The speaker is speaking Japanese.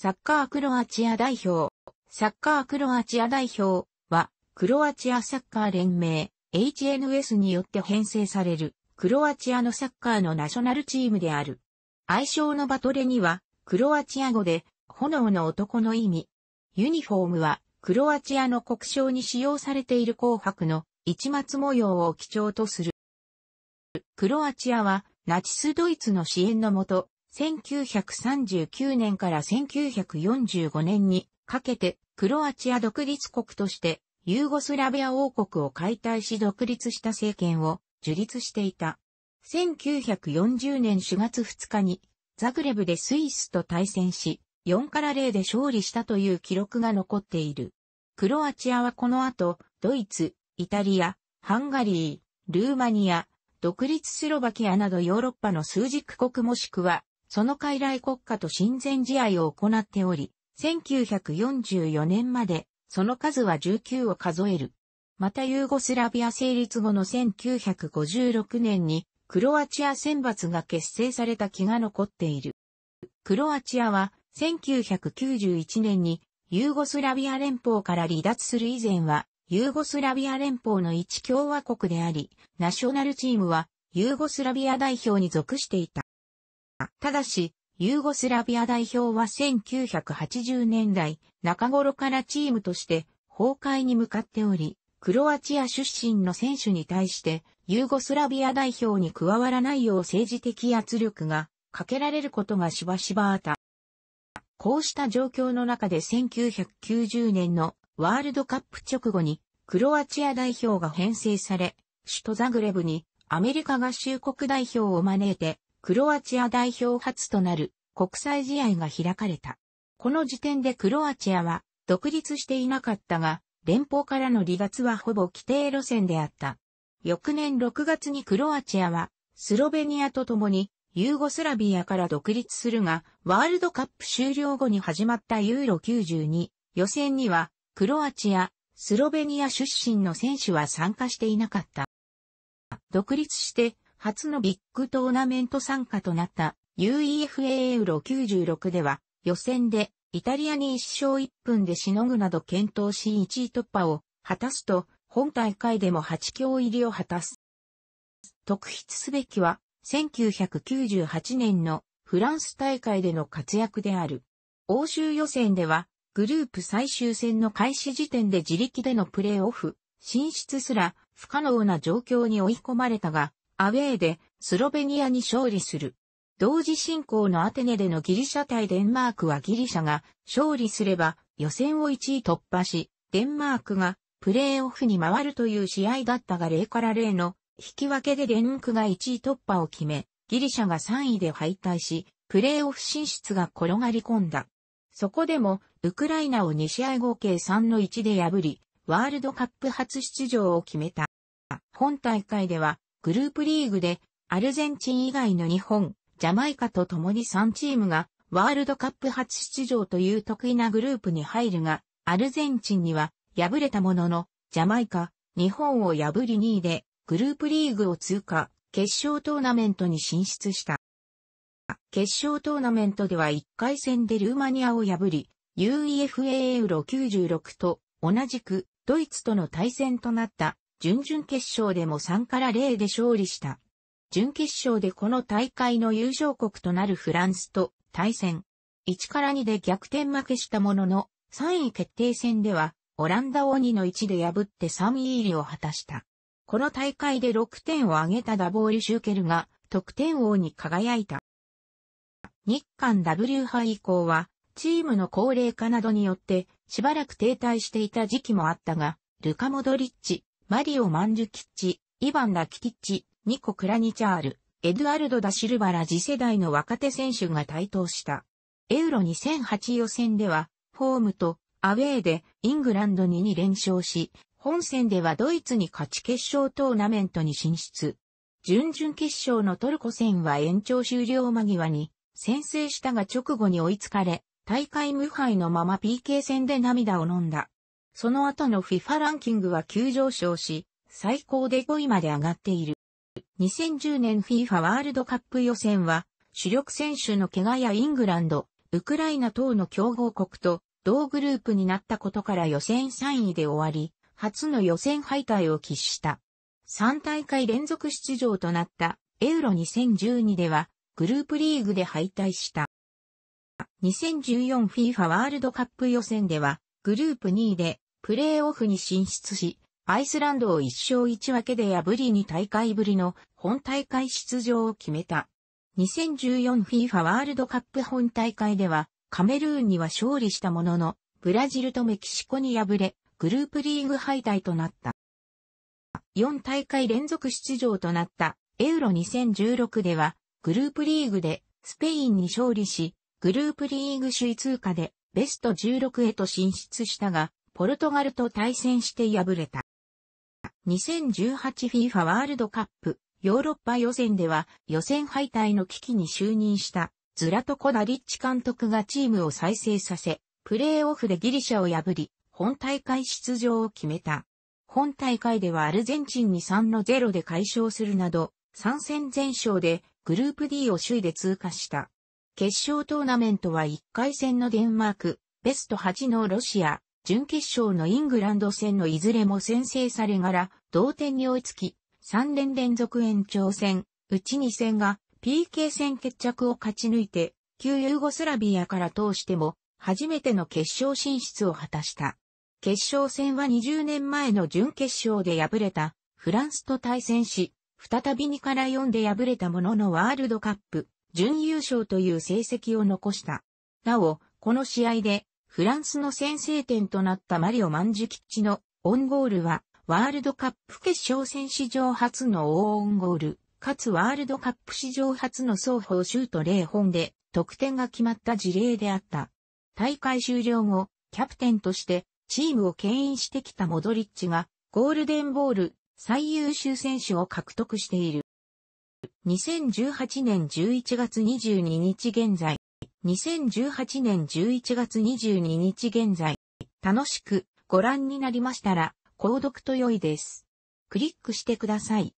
サッカークロアチア代表。サッカークロアチア代表は、クロアチアサッカー連盟 HNS によって編成される、クロアチアのサッカーのナショナルチームである。愛称のバトレには、クロアチア語で、炎の男の意味。ユニフォームは、クロアチアの国章に使用されている紅白の一松模様を基調とする。クロアチアは、ナチスドイツの支援のもと、1939年から1945年にかけてクロアチア独立国としてユーゴスラビア王国を解体し独立した政権を樹立していた。1940年4月2日にザグレブでスイスと対戦し、4から0で勝利したという記録が残っている。クロアチアはこの後、ドイツ、イタリア、ハンガリー、ルーマニア、独立スロバキアなどヨーロッパの数軸国もしくはその傀儡国家と親善試合を行っており、1944年まで、その数は19を数える。またユーゴスラビア成立後の1956年に、クロアチア選抜が結成された気が残っている。クロアチアは、1991年に、ユーゴスラビア連邦から離脱する以前は、ユーゴスラビア連邦の一共和国であり、ナショナルチームは、ユーゴスラビア代表に属していた。ただし、ユーゴスラビア代表は1980年代中頃からチームとして崩壊に向かっており、クロアチア出身の選手に対してユーゴスラビア代表に加わらないよう政治的圧力がかけられることがしばしばあった。こうした状況の中で1990年のワールドカップ直後にクロアチア代表が編成され、首都ザグレブにアメリカ合衆国代表を招いてクロアチア代表初となる国際試合が開かれた。この時点でクロアチアは独立していなかったが、連邦からの離脱はほぼ規定路線であった。翌年6月にクロアチアはスロベニアと共にユーゴスラビアから独立するが、ワールドカップ終了後に始まったユーロ92予選にはクロアチア、スロベニア出身の選手は参加していなかった。独立して初のビッグトーナメント参加となった UEFA ユーロ96では予選でイタリアに1勝1分でしのぐなど検討し1位突破を果たすと本大会でも8強入りを果たす。特筆すべきは1998年のフランス大会での活躍である。欧州予選ではグループ最終戦の開始時点で自力でのプレーオフ、進出すら不可能な状況に追い込まれたが、アウェーでスロベニアに勝利する。同時進行のアテネでのギリシャ対デンマークはギリシャが勝利すれば予選を1位突破し、デンマークがプレーオフに回るという試合だったが0から0の引き分けでデンクが1位突破を決め、ギリシャが3位で敗退し、プレーオフ進出が転がり込んだ。そこでも、ウクライナを2試合合計3の1で破り、ワールドカップ初出場を決めた。本大会では、グループリーグでアルゼンチン以外の日本、ジャマイカと共に3チームがワールドカップ初出場という得意なグループに入るが、アルゼンチンには敗れたものの、ジャマイカ、日本を破り2位でグループリーグを通過、決勝トーナメントに進出した。決勝トーナメントでは1回戦でルーマニアを破り、UEFA ユーロ96と同じくドイツとの対戦となった準々決勝でも3から0で勝利した。準決勝でこの大会の優勝国となるフランスと対戦。1から2で逆転負けしたものの、3位決定戦では、オランダを2の1で破って3位入りを果たした。この大会で6点を挙げたダボール・シューケルが、得点王に輝いた。日韓 W 杯以降は、チームの高齢化などによって、しばらく停滞していた時期もあったが、ルカ・モドリッチ、マリオ・マンジュキッチ、イヴァン・ラキティッチ、ニコ・クラニチャール、エドゥアルド・ダ・シルバラ次世代の若手選手が台頭した。エウロ2008予選では、フォームとアウェーでイングランドに2連勝し、本戦ではドイツに勝ち決勝トーナメントに進出。準々決勝のトルコ戦は延長終了間際に先制したが直後に追いつかれ、大会無敗のまま PK 戦で涙を飲んだ。その後の FIFA ランキングは急上昇し、最高で5位まで上がっている。2010年 FIFA ワールドカップ予選は、主力選手の怪我やイングランド、ウクライナ等の強豪国と同グループになったことから予選3位で終わり、初の予選敗退を喫した。3大会連続出場となったエウロ2012ではグループリーグで敗退した。2014FIFA ワールドカップ予選ではグループ2位でプレーオフに進出し、アイスランドを1勝1分けで破りに大会ぶりの本大会出場を決めた。2014FIFA ワールドカップ本大会では、カメルーンには勝利したものの、ブラジルとメキシコに敗れ、グループリーグ敗退となった。4大会連続出場となったエウロ2016では、グループリーグでスペインに勝利し、グループリーグ首位通過でベスト16へと進出したが、ポルトガルと対戦して敗れた。2018FIFA ワールドカップヨーロッパ予選では予選敗退の危機に就任したズラトコ・ダリッチ監督がチームを再生させ、プレーオフでギリシャを破り、本大会出場を決めた。本大会ではアルゼンチンに3の0で解消するなど、3戦全勝でグループ D を首位で通過した。決勝トーナメントは1回戦のデンマーク、ベスト8のロシア、準決勝のイングランド戦のいずれも先制されがら、同点に追いつき、3年連続延長戦、うち2戦が PK 戦決着を勝ち抜いて、旧ユーゴスラビアから通しても、初めての決勝進出を果たした。決勝戦は20年前の準決勝で敗れたフランスと対戦し、再び2から4で敗れたもののワールドカップ準優勝という成績を残した。なお、この試合でフランスの先制点となったマリオ・マンジュキッチのオンゴールは、ワールドカップ決勝戦史上初のオンゴール、かつワールドカップ史上初の双方シュート0本で得点が決まった事例であった。大会終了後、キャプテンとしてチームを牽引してきたモドリッチがゴールデンボール最優秀選手を獲得している。2018年11月22日現在、2018年11月22日現在、楽しくご覧になりましたら、購読と良いです。クリックしてください。